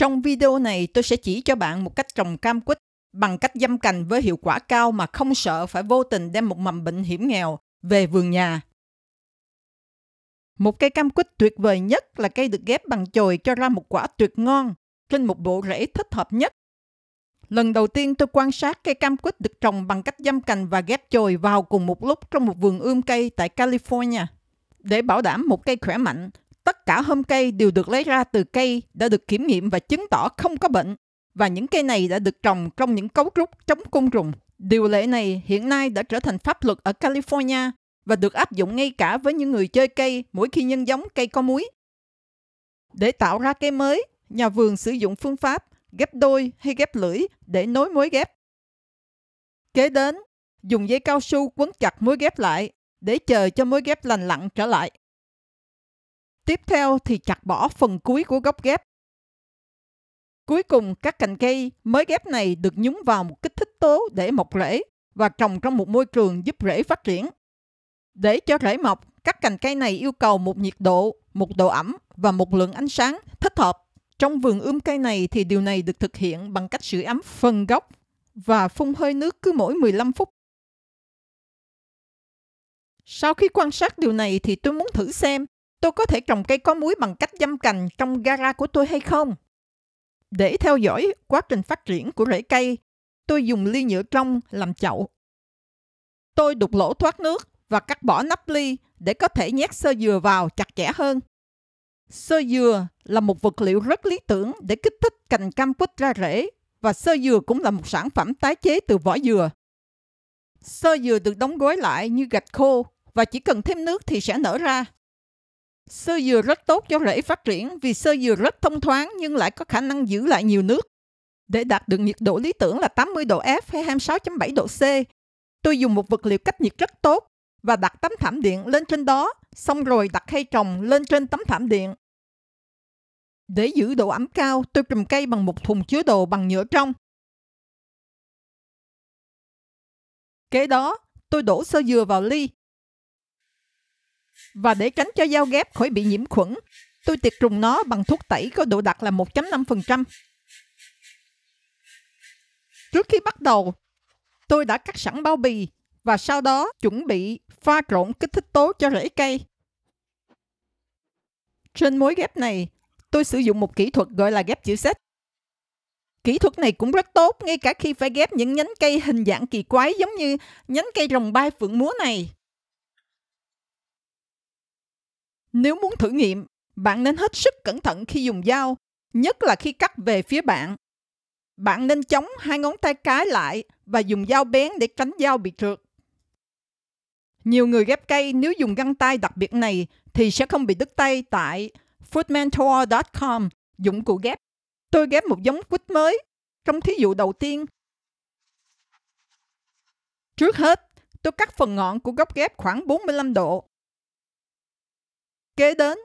Trong video này, tôi sẽ chỉ cho bạn một cách trồng cam quýt bằng cách dâm cành với hiệu quả cao mà không sợ phải vô tình đem một mầm bệnh hiểm nghèo về vườn nhà. Một cây cam quýt tuyệt vời nhất là cây được ghép bằng chồi cho ra một quả tuyệt ngon trên một bộ rễ thích hợp nhất. Lần đầu tiên tôi quan sát cây cam quýt được trồng bằng cách dâm cành và ghép chồi vào cùng một lúc trong một vườn ươm cây tại California. Để bảo đảm một cây khỏe mạnh, Tất cả hôm cây đều được lấy ra từ cây đã được kiểm nghiệm và chứng tỏ không có bệnh. Và những cây này đã được trồng trong những cấu trúc chống côn trùng. Điều lệ này hiện nay đã trở thành pháp luật ở California và được áp dụng ngay cả với những người chơi cây mỗi khi nhân giống cây có muối. Để tạo ra cây mới, nhà vườn sử dụng phương pháp ghép đôi hay ghép lưỡi để nối mối ghép. Kế đến, dùng dây cao su quấn chặt mối ghép lại để chờ cho mối ghép lành lặn trở lại. Tiếp theo thì chặt bỏ phần cuối của gốc ghép. Cuối cùng, các cành cây mới ghép này được nhúng vào một kích thích tố để mọc rễ và trồng trong một môi trường giúp rễ phát triển. Để cho rễ mọc, các cành cây này yêu cầu một nhiệt độ, một độ ẩm và một lượng ánh sáng thích hợp. Trong vườn ươm cây này thì điều này được thực hiện bằng cách sưởi ấm phần gốc và phun hơi nước cứ mỗi 15 phút. Sau khi quan sát điều này thì tôi muốn thử xem Tôi có thể trồng cây có muối bằng cách dâm cành trong gara của tôi hay không? Để theo dõi quá trình phát triển của rễ cây, tôi dùng ly nhựa trong làm chậu. Tôi đục lỗ thoát nước và cắt bỏ nắp ly để có thể nhét sơ dừa vào chặt chẽ hơn. Sơ dừa là một vật liệu rất lý tưởng để kích thích cành cam quýt ra rễ và sơ dừa cũng là một sản phẩm tái chế từ vỏ dừa. Sơ dừa được đóng gói lại như gạch khô và chỉ cần thêm nước thì sẽ nở ra. Sơ dừa rất tốt cho rễ phát triển vì sơ dừa rất thông thoáng nhưng lại có khả năng giữ lại nhiều nước. Để đạt được nhiệt độ lý tưởng là 80 độ F hay 26.7 độ C, tôi dùng một vật liệu cách nhiệt rất tốt và đặt tấm thảm điện lên trên đó, xong rồi đặt cây trồng lên trên tấm thảm điện. Để giữ độ ẩm cao, tôi trùm cây bằng một thùng chứa đồ bằng nhựa trong. Kế đó, tôi đổ sơ dừa vào ly, và để tránh cho dao ghép khỏi bị nhiễm khuẩn, tôi tiệt trùng nó bằng thuốc tẩy có độ đặc là 1.5%. Trước khi bắt đầu, tôi đã cắt sẵn bao bì và sau đó chuẩn bị pha trộn kích thích tố cho rễ cây. Trên mối ghép này, tôi sử dụng một kỹ thuật gọi là ghép chữ sách. Kỹ thuật này cũng rất tốt ngay cả khi phải ghép những nhánh cây hình dạng kỳ quái giống như nhánh cây rồng bay phượng múa này. Nếu muốn thử nghiệm, bạn nên hết sức cẩn thận khi dùng dao, nhất là khi cắt về phía bạn. Bạn nên chống hai ngón tay cái lại và dùng dao bén để tránh dao bị trượt. Nhiều người ghép cây nếu dùng găng tay đặc biệt này thì sẽ không bị đứt tay tại footmentor.com dụng cụ ghép. Tôi ghép một giống quýt mới trong thí dụ đầu tiên. Trước hết, tôi cắt phần ngọn của góc ghép khoảng 45 độ kế đến.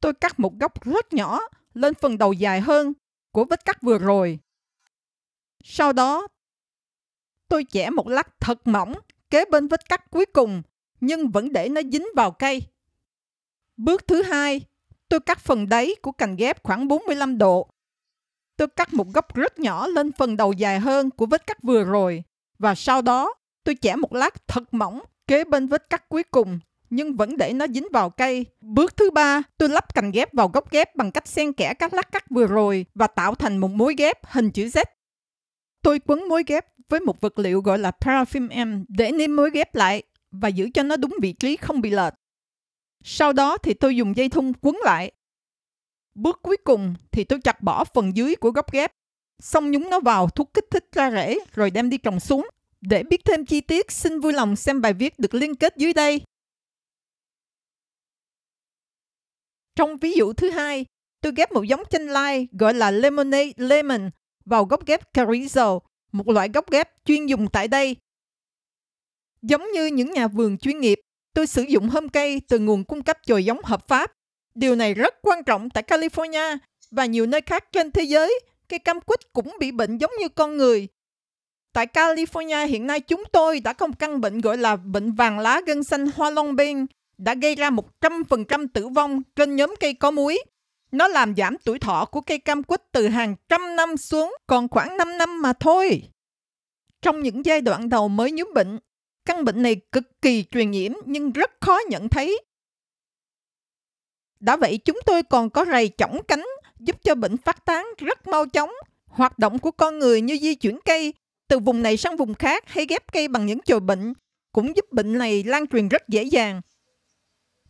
Tôi cắt một góc rất nhỏ lên phần đầu dài hơn của vết cắt vừa rồi. Sau đó, tôi chẻ một lát thật mỏng kế bên vết cắt cuối cùng nhưng vẫn để nó dính vào cây. Bước thứ hai, tôi cắt phần đáy của cành ghép khoảng 45 độ. Tôi cắt một góc rất nhỏ lên phần đầu dài hơn của vết cắt vừa rồi và sau đó tôi chẻ một lát thật mỏng kế bên vết cắt cuối cùng nhưng vẫn để nó dính vào cây. Bước thứ ba, tôi lắp cành ghép vào gốc ghép bằng cách xen kẽ các lát cắt vừa rồi và tạo thành một mối ghép hình chữ Z. Tôi quấn mối ghép với một vật liệu gọi là paraffin M để niêm mối ghép lại và giữ cho nó đúng vị trí không bị lệch. Sau đó thì tôi dùng dây thun quấn lại. Bước cuối cùng thì tôi chặt bỏ phần dưới của gốc ghép, xong nhúng nó vào thuốc kích thích ra rễ rồi đem đi trồng xuống. Để biết thêm chi tiết, xin vui lòng xem bài viết được liên kết dưới đây. Trong ví dụ thứ hai, tôi ghép một giống chanh lai gọi là lemonade lemon vào gốc ghép chorizo, một loại gốc ghép chuyên dùng tại đây. Giống như những nhà vườn chuyên nghiệp, tôi sử dụng hôm cây từ nguồn cung cấp chồi giống hợp pháp. Điều này rất quan trọng tại California và nhiều nơi khác trên thế giới. Cây cam quýt cũng bị bệnh giống như con người. Tại California hiện nay chúng tôi đã không căn bệnh gọi là bệnh vàng lá gân xanh hoa long biên đã gây ra 100% tử vong trên nhóm cây có muối. Nó làm giảm tuổi thọ của cây cam quýt từ hàng trăm năm xuống còn khoảng 5 năm mà thôi. Trong những giai đoạn đầu mới nhiễm bệnh, căn bệnh này cực kỳ truyền nhiễm nhưng rất khó nhận thấy. Đã vậy chúng tôi còn có rầy chỏng cánh giúp cho bệnh phát tán rất mau chóng. Hoạt động của con người như di chuyển cây từ vùng này sang vùng khác hay ghép cây bằng những chồi bệnh cũng giúp bệnh này lan truyền rất dễ dàng.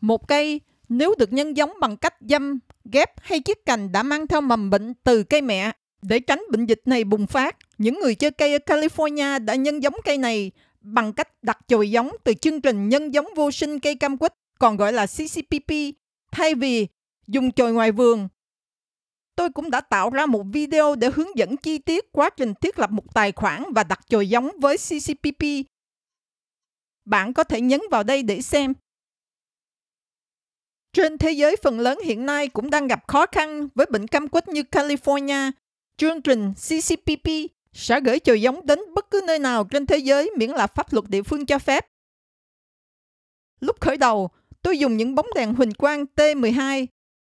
Một cây nếu được nhân giống bằng cách dâm, ghép hay chiếc cành đã mang theo mầm bệnh từ cây mẹ. Để tránh bệnh dịch này bùng phát, những người chơi cây ở California đã nhân giống cây này bằng cách đặt chồi giống từ chương trình nhân giống vô sinh cây cam quýt, còn gọi là CCPP, thay vì dùng chồi ngoài vườn. Tôi cũng đã tạo ra một video để hướng dẫn chi tiết quá trình thiết lập một tài khoản và đặt chồi giống với CCPP. Bạn có thể nhấn vào đây để xem. Trên thế giới phần lớn hiện nay cũng đang gặp khó khăn với bệnh cam quýt như California. Chương trình CCPP sẽ gửi chồi giống đến bất cứ nơi nào trên thế giới miễn là pháp luật địa phương cho phép. Lúc khởi đầu, tôi dùng những bóng đèn huỳnh quang T12.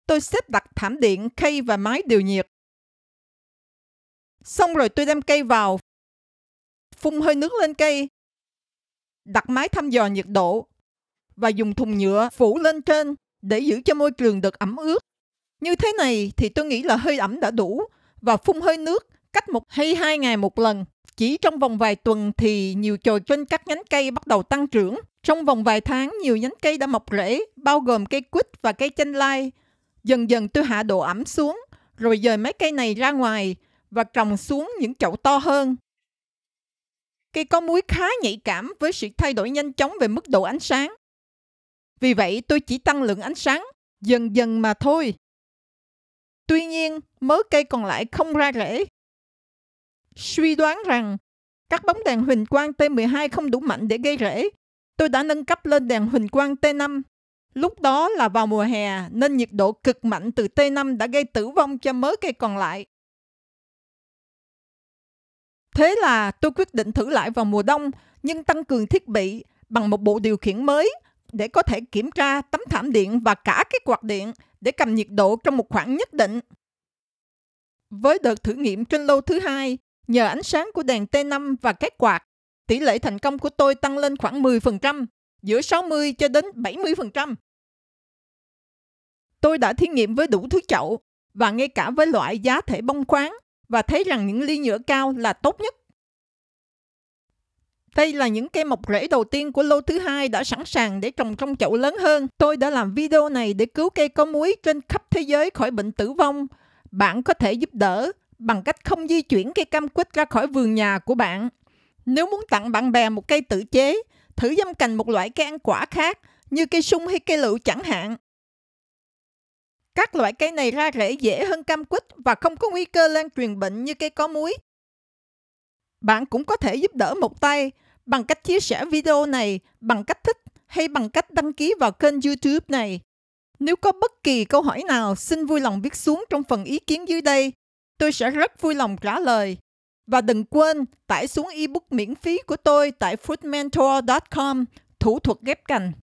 Tôi xếp đặt thảm điện, cây và máy điều nhiệt. Xong rồi tôi đem cây vào, phun hơi nước lên cây, đặt máy thăm dò nhiệt độ và dùng thùng nhựa phủ lên trên để giữ cho môi trường được ẩm ướt. Như thế này thì tôi nghĩ là hơi ẩm đã đủ và phun hơi nước cách một hay hai ngày một lần. Chỉ trong vòng vài tuần thì nhiều chồi trên các nhánh cây bắt đầu tăng trưởng. Trong vòng vài tháng, nhiều nhánh cây đã mọc rễ, bao gồm cây quýt và cây chanh lai. Dần dần tôi hạ độ ẩm xuống, rồi dời mấy cây này ra ngoài và trồng xuống những chậu to hơn. Cây có muối khá nhạy cảm với sự thay đổi nhanh chóng về mức độ ánh sáng. Vì vậy tôi chỉ tăng lượng ánh sáng, dần dần mà thôi. Tuy nhiên, mớ cây còn lại không ra rễ. Suy đoán rằng các bóng đèn huỳnh quang T12 không đủ mạnh để gây rễ, tôi đã nâng cấp lên đèn huỳnh quang T5. Lúc đó là vào mùa hè nên nhiệt độ cực mạnh từ T5 đã gây tử vong cho mớ cây còn lại. Thế là tôi quyết định thử lại vào mùa đông nhưng tăng cường thiết bị bằng một bộ điều khiển mới để có thể kiểm tra tấm thảm điện và cả cái quạt điện để cầm nhiệt độ trong một khoảng nhất định. Với đợt thử nghiệm trên lô thứ hai, nhờ ánh sáng của đèn T5 và cái quạt, tỷ lệ thành công của tôi tăng lên khoảng 10%, giữa 60 cho đến 70%. Tôi đã thí nghiệm với đủ thứ chậu và ngay cả với loại giá thể bông khoáng và thấy rằng những ly nhựa cao là tốt nhất. Đây là những cây mọc rễ đầu tiên của lô thứ hai đã sẵn sàng để trồng trong chậu lớn hơn. Tôi đã làm video này để cứu cây có muối trên khắp thế giới khỏi bệnh tử vong. Bạn có thể giúp đỡ bằng cách không di chuyển cây cam quýt ra khỏi vườn nhà của bạn. Nếu muốn tặng bạn bè một cây tự chế, thử dâm cành một loại cây ăn quả khác như cây sung hay cây lựu chẳng hạn. Các loại cây này ra rễ dễ hơn cam quýt và không có nguy cơ lan truyền bệnh như cây có muối. Bạn cũng có thể giúp đỡ một tay bằng cách chia sẻ video này, bằng cách thích hay bằng cách đăng ký vào kênh YouTube này. Nếu có bất kỳ câu hỏi nào, xin vui lòng viết xuống trong phần ý kiến dưới đây. Tôi sẽ rất vui lòng trả lời. Và đừng quên tải xuống ebook miễn phí của tôi tại foodmentor.com thủ thuật ghép cành.